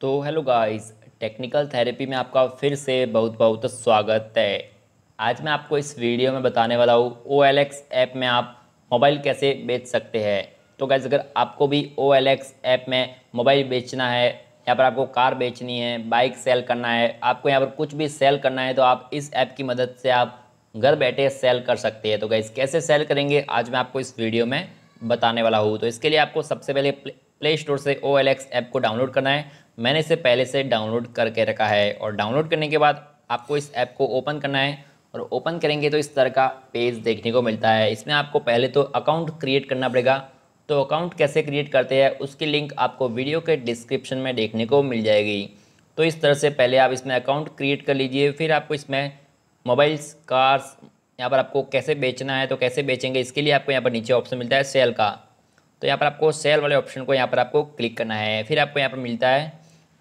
तो hello guys technical therapy में आपका फिर से बहुत बहुत स्वागत है आज मैं आपको इस वीडियो में बताने वाला हूँ ओ ऐप में आप मोबाइल कैसे बेच सकते हैं तो गाइस अगर आपको भी ओ ऐप में मोबाइल बेचना है यहाँ पर आपको कार बेचनी है बाइक सेल करना है आपको यहाँ पर कुछ भी सेल करना है तो आप इस ऐप की मदद से आप घर बैठे सेल कर सकते हैं तो गाइस कैसे सेल करेंगे आज मैं आपको इस वीडियो में बताने वाला हूँ तो इसके लिए आपको सबसे पहले प्ले स्टोर से ओ ऐप को डाउनलोड करना है मैंने इसे पहले से डाउनलोड करके रखा है और डाउनलोड करने के बाद आपको इस ऐप को ओपन करना है और ओपन करेंगे तो इस तरह का पेज देखने को मिलता है इसमें आपको पहले तो अकाउंट क्रिएट करना पड़ेगा तो अकाउंट कैसे क्रिएट करते हैं उसकी लिंक आपको वीडियो के डिस्क्रिप्शन में देखने को मिल जाएगी तो इस तरह से पहले आप इसमें अकाउंट क्रिएट कर लीजिए फिर आपको इसमें मोबाइल्स कार्स यहाँ पर आपको कैसे बेचना है तो कैसे बेचेंगे इसके लिए आपको यहाँ पर नीचे ऑप्शन मिलता है सेल का तो यहाँ पर आपको सेल वाले ऑप्शन को यहाँ पर आपको क्लिक करना है फिर आपको यहाँ पर मिलता है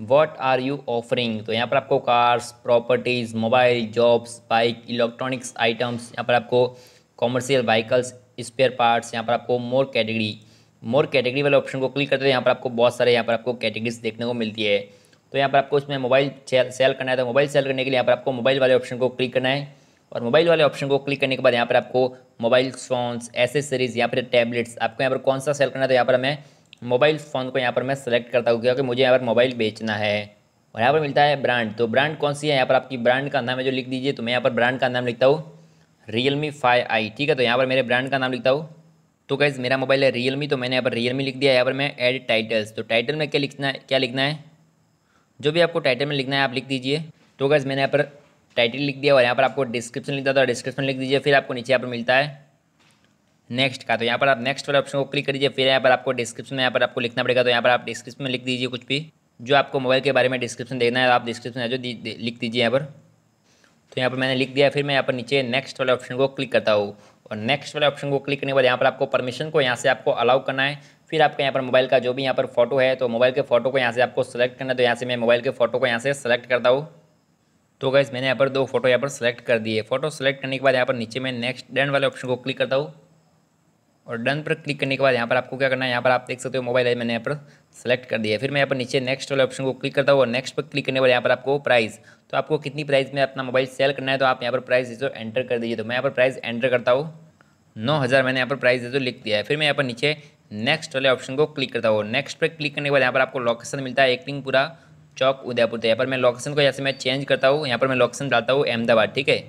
व्हाट आर यू ऑफरिंग तो यहाँ पर आपको cars properties mobile jobs bike electronics items यहाँ पर आपको कॉमर्शियल व्हीकल्स स्पेयर पार्ट्स यहाँ पर आपको मोर कैटेगरी मोर कैटेगरी वाले ऑप्शन को क्लिक करते हैं यहाँ पर आपको बहुत सारे यहाँ पर आपको कैटेगरीज देखने को मिलती है तो यहाँ पर आपको इसमें मोबाइल सेल करना है तो मोबाइल सेल करने के लिए यहाँ पर आपको मोबाइल वाले ऑप्शन को क्लिक करना है और मोबाइल वाले ऑप्शन को क्लिक करने के बाद यहाँ पर आपको मोबाइल फोन्स एसेसरीज या फिर टैबलेट्स आपको यहाँ पर कौन सा सेल करना है तो यहाँ पर हमें मोबाइल फ़ोन को यहाँ पर मैं सेलेक्ट करता हूँ क्योंकि मुझे यहाँ पर मोबाइल बेचना है और यहाँ पर मिलता है ब्रांड तो ब्रांड कौन सी है यहाँ पर आपकी ब्रांड का नाम है जो लिख दीजिए तो मैं यहाँ पर ब्रांड का नाम लिखता हूँ रियल मी फाइव आई ठीक है तो यहाँ पर मेरे ब्रांड का नाम लिखता हूँ तो कैसे मेरा मोबाइल है रियल मी तो मैंने यहाँ पर रियल मी लिख दिया यहाँ पर मैं एड टाइटल्स तो टाइटल में क्या लिखना है क्या लिखना है जो भी आपको टाइटल में लिखना है आप लिख दीजिए तो कैसे मैंने यहाँ पर टाइटल लिख दिया और यहाँ पर आपको डिस्क्रिप्शन लिखता था डिस्क्रिप्शन लिख दीजिए फिर आपको नीचे यहाँ पर मिलता है नेक्स्ट का तो यहाँ पर आप नेक्स्ट वाले ऑप्शन को क्लिक कर दीजिए फिर यहाँ पर आपको डिस्क्रिप्शन में यहाँ पर आपको लिखना पड़ेगा तो यहाँ पर आप डिस्क्रिप्शन में लिख दीजिए कुछ भी जो आपको मोबाइल के बारे में डिस्क्रिप्शन देखना है आप डिस्क्रिप्शन है जो लिख दीजिए यहाँ पर तो यहाँ पर मैंने लिख दिया फिर मैं यहाँ पर नीचे नेक्स्ट वाले ऑप्शन को क्लिक करता हूँ और नेक्स्ट वाले ऑप्शन को क्लिक करने के बाद यहाँ पर आपको परमिशन को यहाँ से आपको अलाउ करना है फिर आपके यहाँ पर मोबाइल का जो भी यहाँ पर फोटो है तो मोबाइल के फोटो को यहाँ से आपको सेलेक्ट करना है तो यहाँ से मैं मोबाइल के फोटो को यहाँ से सेलेक्ट करता हूँ तो गैस मैंने यहाँ पर दो फोटो यहाँ पर सेलेक्ट कर दिए फोटो सेलेक्ट करने के बाद यहाँ पर नीचे मैं नेक्स्ट डेंड वाले ऑप्शन को क्लिक करता हूँ और डन पर क्लिक करने के बाद यहाँ पर आपको क्या करना है यहाँ पर आप देख सकते हो मोबाइल है मैंने यहाँ पर सेलेक्ट कर दिया फिर मैं यहाँ पर नीचे नेक्स्ट वाले ऑप्शन को क्लिक करता हूँ और नेक्स्ट पर क्लिक करने के बाद यहाँ पर आपको प्राइस तो आपको कितनी प्राइस में अपना मोबाइल सेल करना है तो आप यहाँ पर प्राइस जो एंटर कर दीजिए तो मैं यहाँ पर प्राइस एंटर करता हूँ नौ हज़ार मैंने यहाँ पर प्राइस जो लिख दिया है फिर मैं यहाँ पर नीचे नेक्स्ट वाले ऑप्शन को क्लिक करता हूँ नेक्स्ट पर क्लिक करने के बाद यहाँ पर आपको लोकेशन मिलता है एक पूरा चौक उदयपुर तो यहाँ पर मैं लोकेशन को यहाँ से मैं चेंज करता हूँ यहाँ पर मैं लोकेशन डालता हूँ अहमदाबाद ठीक है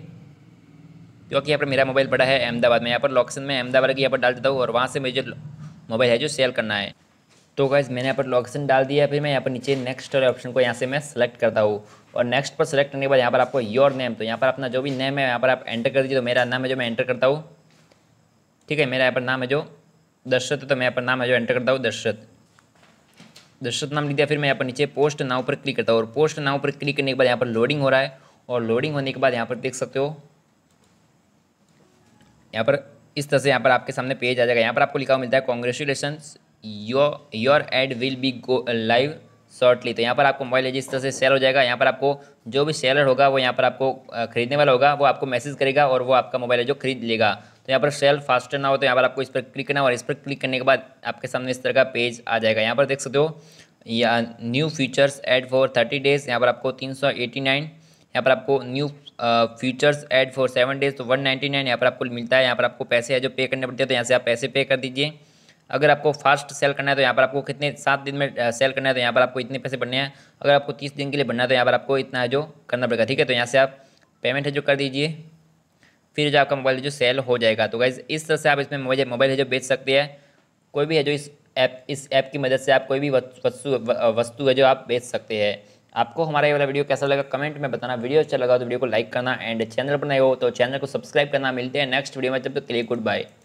क्योंकि यहाँ पर मेरा मोबाइल पड़ा है अहमदाबाद में यहाँ पर लॉकेशन में अहमदाबाद की यहाँ पर डाल देता हूँ और वहाँ से मुझे मोबाइल है जो सेल करना है तो गाइज़ मैंने यहाँ पर लोकेशन डाल दिया फिर मैं यहाँ पर नीचे नेक्स्ट वाले ऑप्शन को यहाँ से मैं सेलेक्ट करता हूँ और नेक्स्ट पर सेलेक्ट करने के बाद यहाँ पर आपको योर नेम तो यहाँ पर अपना जो भी नेम है यहाँ पर आप एंटर कर दीजिए तो मेरा नाम है जो मैं एंटर करता हूँ ठीक है मेरा यहाँ पर नाम है जो दशरथ तो मैं यहाँ पर नाम है जो एंटर करता हूँ दशरथ दशरथ नाम लिख दिया फिर मैं यहाँ पर नीचे पोस्ट नाव पर क्लिक करता हूँ और पोस्ट नाव पर क्लिक करने के बाद यहाँ पर लोडिंग हो रहा है और लोडिंग होने के बाद यहाँ पर देख सकते हो यहाँ पर इस तरह से यहाँ पर आपके सामने पेज आ जाएगा यहाँ पर आपको लिखा हुआ मिलता है congratulation your your ad will be go live shortly तो यहाँ पर आपको मोबाइल है जिस तरह से सेल हो जाएगा यहाँ पर आपको जो भी सेलर होगा वो यहाँ पर आपको खरीदने वाला होगा वो आपको मैसेज करेगा और वो आपका मोबाइल है जो खरीद लेगा तो यहाँ पर सेल फास्टर ना हो तो यहाँ पर आपको इस पर क्लिक करना और इस पर क्लिक करने के बाद आपके सामने इस तरह का पेज आ जाएगा यहाँ पर देख सकते हो या new features ad for thirty days यहाँ पर आपको तीन सौ एटी नाइन यहाँ पर आपको new features ad for seven days तो वन नाइन्टी नाइन यहाँ पर आपको मिलता है यहाँ पर आपको पैसे है जो पे करने पड़ते हैं तो यहाँ से आप पैसे पे कर दीजिए अगर आपको फास्ट सेल करना है तो यहाँ पर आपको कितने सात दिन में सेल करना है तो यहाँ पर आपको इतने पैसे बनने हैं अगर आपको तीस दिन के लिए बनना है तो यहाँ पर आपको इतना है जो करना पड़ेगा ठीक है तो यहाँ से आप पेमेंट है जो कर दीजिए फिर जो आपका मोबाइल जो सेल हो जाएगा तो गाइज इस तरह से आप इसमें मोबाइल मोबाइल है जो बेच सकते हैं कोई भी है जो इस ऐप इस ऐप की मदद से आप कोई भी वस्तु वस्तु है जो आप बेच सकते हैं आपको हमारा ये वाला वीडियो कैसा लगा कमेंट में बताना वीडियो अच्छा लगा तो वीडियो को लाइक करना एंड चैनल पर नए हो तो चैनल को सब्सक्राइब करना मिलते हैं नेक्स्ट वीडियो में तब तक के लिए गुड बाय